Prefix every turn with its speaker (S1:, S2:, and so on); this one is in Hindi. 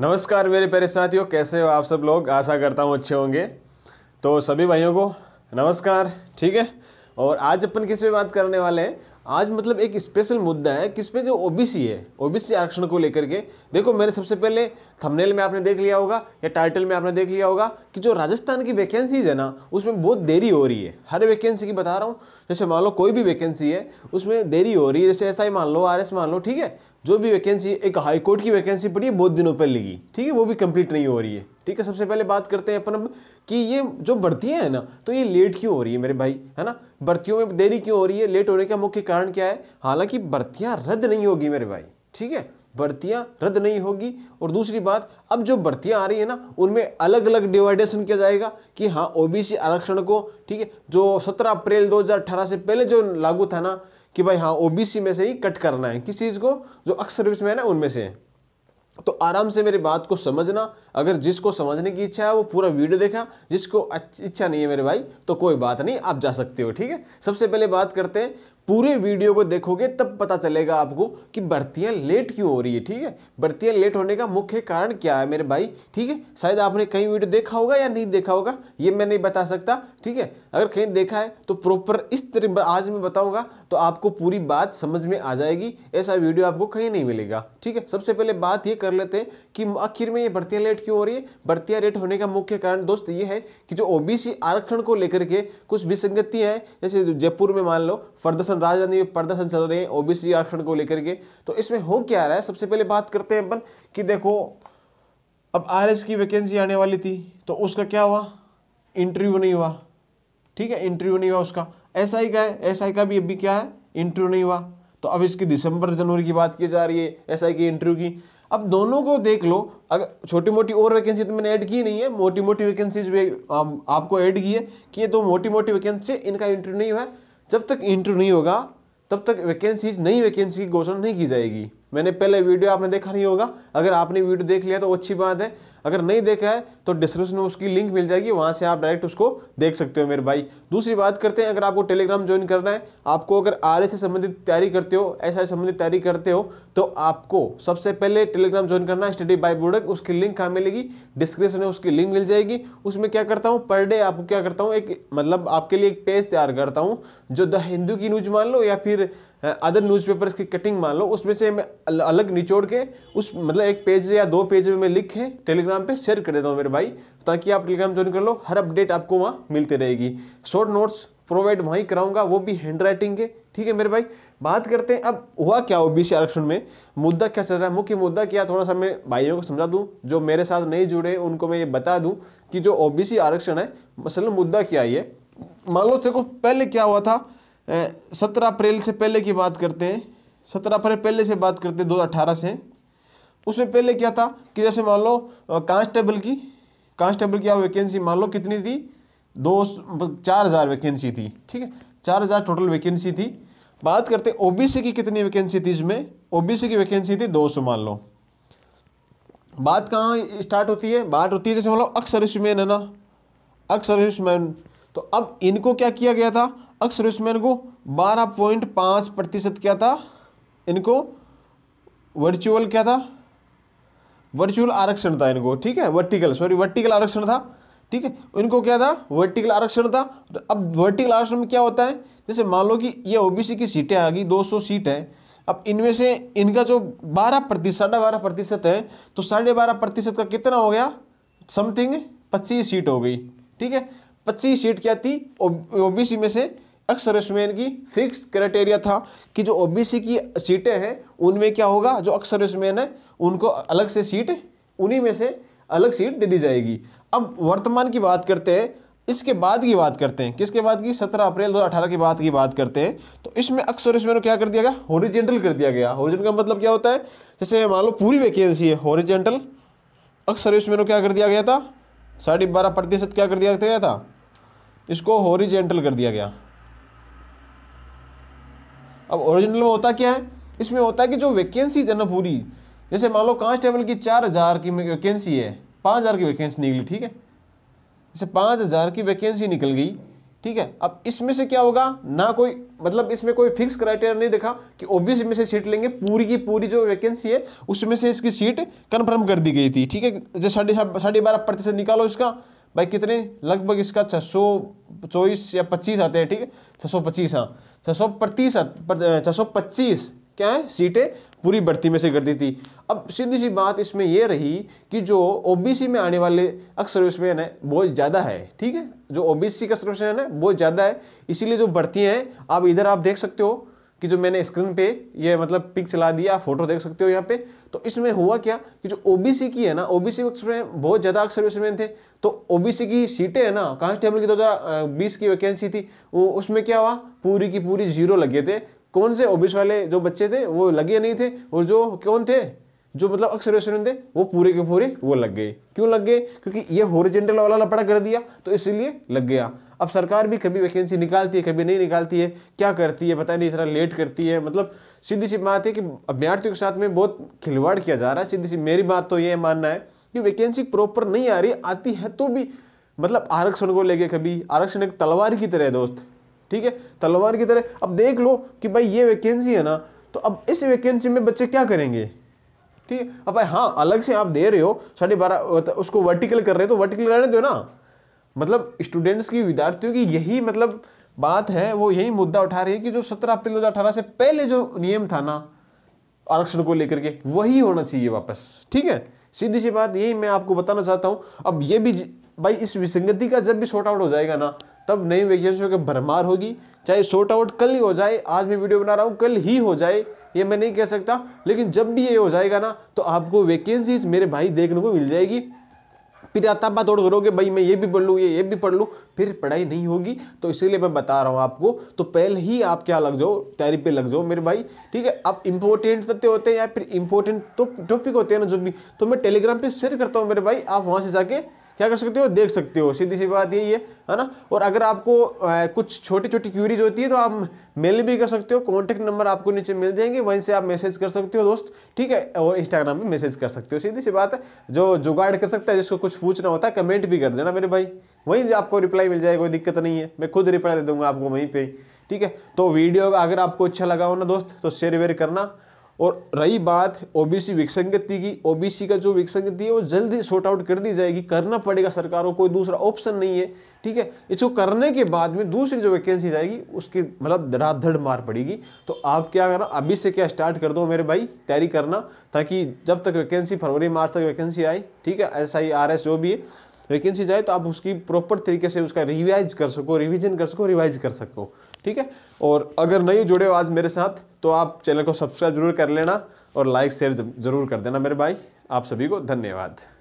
S1: नमस्कार मेरे प्यारे साथियों कैसे हो आप सब लोग आशा करता हूँ अच्छे होंगे तो सभी भाइयों को नमस्कार ठीक है और आज अपन किस पे बात करने वाले हैं आज मतलब एक स्पेशल मुद्दा है किस पे जो ओबीसी है ओबीसी आरक्षण को लेकर के देखो मैंने सबसे पहले थंबनेल में आपने देख लिया होगा या टाइटल में आपने देख लिया होगा कि जो राजस्थान की वैकेंसीज है ना उसमें बहुत देरी हो रही है हर वैकेंसी की बता रहा हूँ जैसे मान लो कोई भी वैकेंसी है उसमें देरी हो रही है जैसे ऐसा ही मान लो आर मान लो ठीक है जो भी वैकेंसी एक हाई कोर्ट की वैकेंसी पड़ी है बहुत दिनों पर लगी ठीक है वो भी कंप्लीट नहीं हो रही है ठीक है सबसे पहले बात करते हैं अपन अब कि ये जो भर्तियाँ हैं ना तो ये लेट क्यों हो रही है मेरे भाई है ना भर्तियों में देरी क्यों हो रही है लेट होने का मुख्य कारण क्या है हालांकि भर्तियाँ रद्द नहीं होगी मेरे भाई ठीक है भर्तियाँ रद्द नहीं होगी और दूसरी बात अब जो भर्तियाँ आ रही है ना उनमें अलग अलग डिवाइडेशन किया जाएगा कि हाँ ओबीसी आरक्षण को ठीक है जो 17 अप्रैल 2018 से पहले जो लागू था ना कि भाई हाँ ओबीसी में से ही कट करना है किस चीज़ को जो अक्सर में है ना उनमें से तो आराम से मेरी बात को समझना अगर जिसको समझने की इच्छा है वो पूरा वीडियो देखा जिसको इच्छा नहीं है मेरे भाई तो कोई बात नहीं आप जा सकते हो ठीक है सबसे पहले बात करते हैं पूरे वीडियो को देखोगे तब पता चलेगा आपको कि भर्तियाँ लेट क्यों हो रही है ठीक है भर्तियाँ लेट होने का मुख्य कारण क्या है मेरे भाई ठीक है शायद आपने कहीं वीडियो देखा होगा या नहीं देखा होगा ये मैं नहीं बता सकता ठीक है अगर कहीं देखा है तो प्रॉपर इस तरह आज मैं बताऊँगा तो आपको पूरी बात समझ में आ जाएगी ऐसा वीडियो आपको कहीं नहीं मिलेगा ठीक है सबसे पहले बात ये कर लेते हैं कि आखिर में ये भर्तियाँ लेट क्यों हो रही है भर्तियाँ लेट होने का मुख्य कारण दोस्त ये है कि जो ओबीसी आरक्षण को लेकर के कुछ विसंगति है जैसे जयपुर में मान लो फर्दर्शन राजीव गांधी में पर्दा सन चल रहे हैं ओबीसी आरक्षण को लेकर के तो इसमें हो क्या रहा है सबसे पहले बात करते हैं अपन कि देखो अब आर की वैकेंसी आने वाली थी तो उसका क्या हुआ इंटरव्यू नहीं हुआ ठीक है इंटरव्यू नहीं हुआ उसका एस का है एस का भी अभी क्या है इंटरव्यू नहीं हुआ तो अब इसकी दिसंबर जनवरी की बात की जा रही है एस की इंटरव्यू की अब दोनों को देख लो अगर छोटी मोटी और वैकेंसी तो मैंने ऐड की नहीं है मोटी मोटी वैकेंसीज भी आपको ऐड की है कि ये दो तो मोटी मोटी वैकेंसी इनका इंटरव्यू नहीं हुआ है जब तक इंटरव्यू नहीं होगा तब तक वैकेंसीज नई वैकेंसी की घोषणा नहीं की जाएगी मैंने पहले वीडियो आपने देखा नहीं होगा अगर आपने वीडियो देख लिया तो अच्छी बात है अगर नहीं देखा है तो डिस्क्रिप्शन में उसकी लिंक मिल जाएगी वहाँ से आप डायरेक्ट उसको देख सकते हो मेरे भाई दूसरी बात करते हैं अगर आपको टेलीग्राम ज्वाइन करना है आपको अगर आर से संबंधित तैयारी करते हो ऐसा से संबंधित तैयारी करते हो तो आपको सबसे पहले टेलीग्राम ज्वाइन करना है स्टडी बाय प्रोडक्ट उसकी लिंक कहाँ मिलेगी डिस्क्रिप्शन में उसकी लिंक मिल जाएगी उसमें क्या करता हूँ पर डे आपको क्या करता हूँ एक मतलब आपके लिए एक पेज तैयार करता हूँ जो द हिंदू की न्यूज मान लो या फिर अदर न्यूज़पेपर्स की कटिंग मान लो उसमें से मैं अलग निचोड़ के उस मतलब एक पेज या दो पेज में मैं लिख के टेलीग्राम पे शेयर कर देता हूँ मेरे भाई ताकि आप टेलीग्राम ज्वाइन कर लो हर अपडेट आपको वहाँ मिलती रहेगी शॉर्ट नोट्स प्रोवाइड वहीं कराऊंगा वो भी हैंड राइटिंग के ठीक है मेरे भाई बात करते हैं अब हुआ क्या ओ बी आरक्षण में मुद्दा क्या चल रहा है मुख्य मुद्दा क्या थोड़ा सा मैं भाइयों को समझा दूँ जो मेरे साथ नहीं जुड़े उनको मैं ये बता दूँ कि जो ओ आरक्षण है असल मुद्दा क्या ये मान लो देखो पहले क्या हुआ था सत्रह अप्रैल से पहले की बात करते हैं सत्रह अप्रैल पहले से बात करते हैं दो अठारह से उसमें पहले क्या था कि जैसे मान लो कांस्टेबल की कांस्टेबल की आप वैकेंसी मान लो कितनी थी दो मतलब चार हज़ार वैकेंसी थी ठीक है चार हज़ार टोटल वैकेंसी थी बात करते ओ सी की कितनी वैकेंसी थी इसमें सी की वैकेंसी थी दो सौ मान लो बात कहाँ स्टार्ट होती है बात होती है जैसे मान लो अक्सर सर्विसमैन है ना अक्सर सर्विसमैन तो अब इनको क्या किया गया था उसमें इनको बारह पॉइंट पाँच प्रतिशत क्या था इनको वर्चुअल क्या था वर्चुअल आरक्षण था इनको ठीक है वर्टिकल सॉरी वर्टिकल आरक्षण था ठीक है इनको क्या था वर्टिकल आरक्षण था अब वर्टिकल आरक्षण में क्या होता है जैसे मान लो कि ये ओबीसी की सीटें आ गई 200 सीट है अब इनमें से इनका जो बारह प्रतिशत साढ़े बारह प्रतिशत है तो साढ़े बारह प्रतिशत का कितना हो गया समथिंग पच्चीस सीट हो गई ठीक है पच्चीस सीट क्या थी ओबीसी में से अक्सर उस्मैन की फिक्स क्राइटेरिया था कि जो ओबीसी की सीटें हैं उनमें क्या होगा जो अक्सर उस्मैन है उनको अलग से सीट उन्हीं में से अलग सीट दे दी जाएगी अब वर्तमान की बात करते हैं इसके बाद की बात करते हैं किसके बाद की 17 अप्रैल 2018 की बात की बात करते हैं तो इसमें अक्सर इसमें क्या कर दिया गया होरिजेंटल कर दिया गया होरिजेंटल का मतलब क्या होता है जैसे मान लो पूरी वैकेंसी है होरिजेंटल अक्सर इसमें क्या कर दिया गया था साढ़े बारह प्रतिशत क्या कर दिया गया था इसको होरिजेंटल कर दिया गया अब ओरिजिनल में होता क्या है इसमें होता है कि जो वैकेंसीज है ना पूरी जैसे मान लो कांस्टेबल की चार हज़ार की वैकेंसी है पाँच हज़ार की वैकेंसी निकली ठीक है जैसे पाँच हज़ार की वैकेंसी निकल गई ठीक है अब इसमें से क्या होगा ना कोई मतलब इसमें कोई फिक्स क्राइटेरिया नहीं देखा कि ओबीसी में से सीट लेंगे पूरी की पूरी जो वैकेंसी है उसमें से इसकी सीट कन्फर्म कर दी गई थी ठीक है जो साढ़े साढ़े बारह प्रतिशत निकालो इसका भाई कितने लगभग इसका छः सौ चौबीस या पच्चीस आते हैं ठीक है छः सौ पच्चीस हाँ छः सौ पच्चीस क्या है सीटें पूरी भर्ती में से कर दी थी अब सीधी सी बात इसमें यह रही कि जो ओबीसी में आने वाले अक्सर उसमें है बहुत ज़्यादा है ठीक है जो ओबीसी का सर्विसमैन है बहुत ज़्यादा है इसीलिए जो भर्तियाँ हैं आप इधर आप देख सकते हो कि जो मैंने स्क्रीन पे ये मतलब पिक चला दिया फोटो देख सकते हो यहाँ पे तो इसमें हुआ क्या कि जो ओबीसी की है ना ओबीसी में बहुत ज़्यादा उसमें थे तो ओबीसी की सीटें है ना कांस्टेबल की दो तो हज़ार बीस की वैकेंसी थी वो उसमें क्या हुआ पूरी की पूरी जीरो लगे थे कौन से ओबीसी वाले जो बच्चे थे वो लगे नहीं थे और जो कौन थे जो मतलब अक्सर उसमें थे वो पूरे के पूरे वो लग गए क्यों लग गए क्योंकि ये होरिजेंटल वाला लपड़ा कर दिया तो इसीलिए लग गया अब सरकार भी कभी वैकेंसी निकालती है कभी नहीं निकालती है क्या करती है पता नहीं इतना लेट करती है मतलब सीधी सी बात है कि अभ्यर्थियों के साथ में बहुत खिलवाड़ किया जा रहा है सीधी सी मेरी बात तो ये मानना है कि वैकेंसी प्रॉपर नहीं आ रही आती है तो भी मतलब आरक्षण को लेके कभी आरक्षण एक तलवार की तरह दोस्त ठीक है तलवार की तरह अब देख लो कि भाई ये वैकेंसी है ना तो अब इस वैकेंसी में बच्चे क्या करेंगे ठीक है अब भाई हाँ अलग से आप दे रहे हो साढ़े बारह उसको वर्टिकल कर रहे हो तो वर्टिकल रहने दो ना मतलब स्टूडेंट्स की विद्यार्थियों की यही मतलब बात है वो यही मुद्दा उठा रही है कि जो सत्रह अप्रैल दो हज़ार अठारह से पहले जो नियम था ना आरक्षण को लेकर के वही होना चाहिए वापस ठीक है सीधी सी बात यही मैं आपको बताना चाहता हूँ अब ये भी भाई इस विसंगति का जब भी शॉर्ट आउट हो जाएगा ना तब नई वैकेंसियों के भरमार होगी चाहे शॉर्ट आउट कल ही हो जाए आज मैं वीडियो बना रहा हूँ कल ही हो जाए ये मैं नहीं कह सकता लेकिन जब भी ये हो जाएगा ना तो आपको वैकेंसीज मेरे भाई देखने को मिल जाएगी फिर आता दौड़ करोगे भाई मैं ये भी पढ़ लूँ ये ये भी पढ़ लूँ फिर पढ़ाई नहीं होगी तो इसीलिए मैं बता रहा हूँ आपको तो पहले ही आप क्या लग जाओ तैयारी पे लग जाओ मेरे भाई ठीक है अब इंपॉर्टेंट तथ्य होते हैं या फिर इंपॉर्टेंट तो टॉपिक होते हैं ना जो भी तो मैं टेलीग्राम पर शेयर करता हूँ मेरे भाई आप वहाँ से जाके क्या कर सकते हो देख सकते हो सीधी सी बात यही है है ना और अगर आपको आ, कुछ छोटी छोटी क्यूरीज होती है तो आप मेल भी कर सकते हो कॉन्टैक्ट नंबर आपको नीचे मिल जाएंगे वहीं से आप मैसेज कर सकते हो दोस्त ठीक है और इंस्टाग्राम पर मैसेज कर सकते हो सीधी सी बात है जो जुगाड़ कर सकता है जिसको कुछ पूछना होता है कमेंट भी कर देना मेरे भाई वहीं आपको रिप्लाई मिल जाएगा कोई दिक्कत नहीं है मैं खुद रिप्लाई दे दूंगा आपको वहीं पर ठीक है तो वीडियो अगर आपको अच्छा लगा हो ना दोस्त तो शेयर वेयर करना और रही बात ओबीसी विसंगति की ओबीसी का जो विसंगति है वो जल्दी शॉर्ट आउट कर दी जाएगी करना पड़ेगा सरकार को कोई दूसरा ऑप्शन नहीं है ठीक है इसको करने के बाद में दूसरी जो वैकेंसी जाएगी उसकी मतलब रात धड़ मार पड़ेगी तो आप क्या करना अभी से क्या स्टार्ट कर दो मेरे भाई तैयारी करना ताकि जब तक वैकेंसी फरवरी मार्च तक वैकेंसी आए ठीक है एस आई आर एस जो भी है वैकेंसी जाए तो आप उसकी प्रॉपर तरीके से उसका रिवाइज कर सको रिविजन कर सको रिवाइज कर सको ठीक है और अगर नहीं जुड़े हो आज मेरे साथ तो आप चैनल को सब्सक्राइब जरूर कर लेना और लाइक शेयर जरूर कर देना मेरे भाई आप सभी को धन्यवाद